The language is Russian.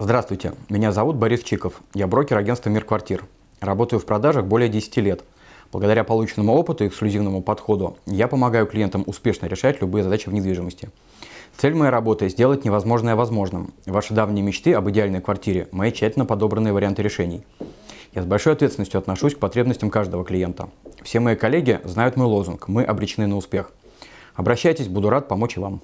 Здравствуйте, меня зовут Борис Чиков. Я брокер агентства «Мир квартир». Работаю в продажах более 10 лет. Благодаря полученному опыту и эксклюзивному подходу я помогаю клиентам успешно решать любые задачи в недвижимости. Цель моей работы – сделать невозможное возможным. Ваши давние мечты об идеальной квартире – мои тщательно подобранные варианты решений. Я с большой ответственностью отношусь к потребностям каждого клиента. Все мои коллеги знают мой лозунг «Мы обречены на успех». Обращайтесь, буду рад помочь и вам.